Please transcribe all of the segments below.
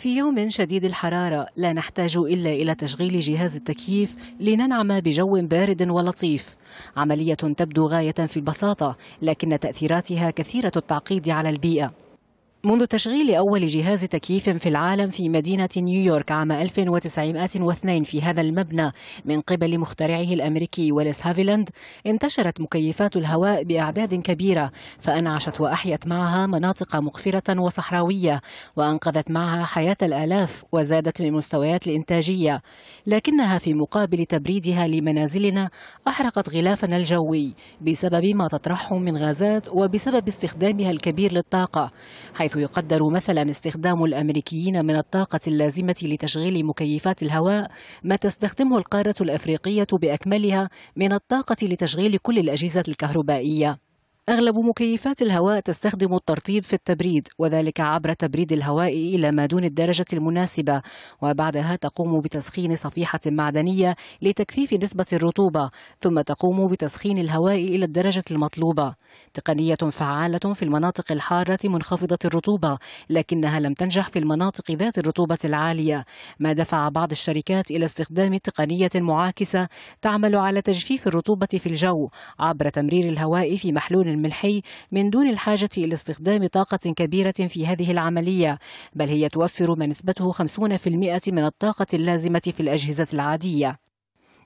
في يوم شديد الحرارة لا نحتاج إلا إلى تشغيل جهاز التكييف لننعم بجو بارد ولطيف عملية تبدو غاية في البساطة لكن تأثيراتها كثيرة التعقيد على البيئة منذ تشغيل أول جهاز تكييف في العالم في مدينة نيويورك عام 1902 في هذا المبنى من قبل مخترعه الأمريكي ويلس هافيلاند انتشرت مكيفات الهواء بأعداد كبيرة فأنعشت وأحيت معها مناطق مقفرة وصحراوية وأنقذت معها حياة الآلاف وزادت من مستويات الإنتاجية لكنها في مقابل تبريدها لمنازلنا أحرقت غلافنا الجوي بسبب ما تطرحه من غازات وبسبب استخدامها الكبير للطاقة حيث حيث يقدر مثلا استخدام الأمريكيين من الطاقة اللازمة لتشغيل مكيفات الهواء ما تستخدمه القارة الأفريقية بأكملها من الطاقة لتشغيل كل الأجهزة الكهربائية أغلب مكيفات الهواء تستخدم الترطيب في التبريد وذلك عبر تبريد الهواء إلى ما دون الدرجة المناسبة وبعدها تقوم بتسخين صفيحة معدنية لتكثيف نسبة الرطوبة ثم تقوم بتسخين الهواء إلى الدرجة المطلوبة تقنية فعالة في المناطق الحارة منخفضة الرطوبة لكنها لم تنجح في المناطق ذات الرطوبة العالية ما دفع بعض الشركات إلى استخدام تقنية معاكسة تعمل على تجفيف الرطوبة في الجو عبر تمرير الهواء في محلول الملحي من دون الحاجة إلى استخدام طاقة كبيرة في هذه العملية بل هي توفر ما نسبته 50% من الطاقة اللازمة في الأجهزة العادية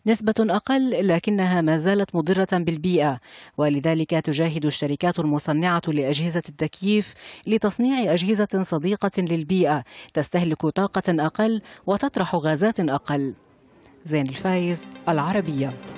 نسبة أقل لكنها ما زالت مضرة بالبيئة ولذلك تجاهد الشركات المصنعة لأجهزة التكييف لتصنيع أجهزة صديقة للبيئة تستهلك طاقة أقل وتطرح غازات أقل زين الفايز العربية